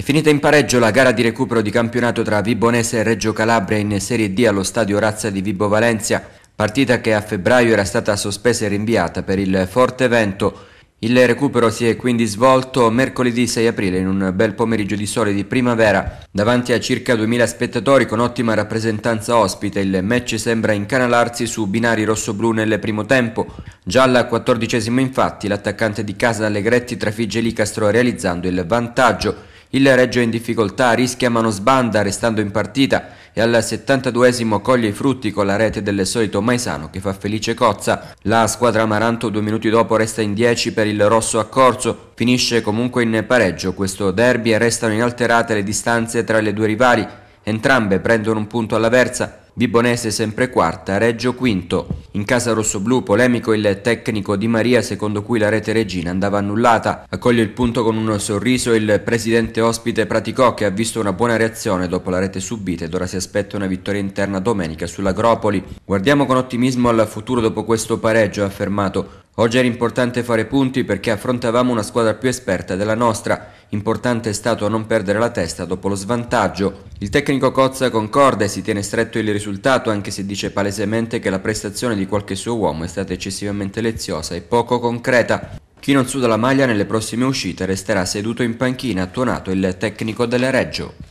È finita in pareggio la gara di recupero di campionato tra Vibonese e Reggio Calabria in Serie D allo stadio Razza di Vibo Valencia, partita che a febbraio era stata sospesa e rinviata per il forte vento. Il recupero si è quindi svolto mercoledì 6 aprile in un bel pomeriggio di sole di primavera. Davanti a circa 2000 spettatori con ottima rappresentanza ospite, il match sembra incanalarsi su binari rosso-blu nel primo tempo. Già al quattordicesimo infatti l'attaccante di casa Allegretti trafigge Licastro realizzando il vantaggio. Il Reggio è in difficoltà, rischia sbanda restando in partita e al 72esimo coglie i frutti con la rete del solito Maisano che fa felice Cozza. La squadra Amaranto due minuti dopo resta in 10 per il rosso a Corso, finisce comunque in pareggio questo derby e restano inalterate le distanze tra le due rivali. Entrambe prendono un punto alla versa Vibonese sempre quarta, Reggio quinto. In casa rossoblù polemico il tecnico Di Maria secondo cui la rete regina andava annullata. Accoglie il punto con un sorriso il presidente ospite Praticò che ha visto una buona reazione dopo la rete subita ed ora si aspetta una vittoria interna domenica sull'Agropoli. Guardiamo con ottimismo al futuro dopo questo pareggio, ha affermato. Oggi era importante fare punti perché affrontavamo una squadra più esperta della nostra. Importante è stato non perdere la testa dopo lo svantaggio. Il tecnico Cozza concorda e si tiene stretto il risultato anche se dice palesemente che la prestazione di qualche suo uomo è stata eccessivamente leziosa e poco concreta. Chi non suda la maglia nelle prossime uscite resterà seduto in panchina, attuonato il tecnico delle Reggio.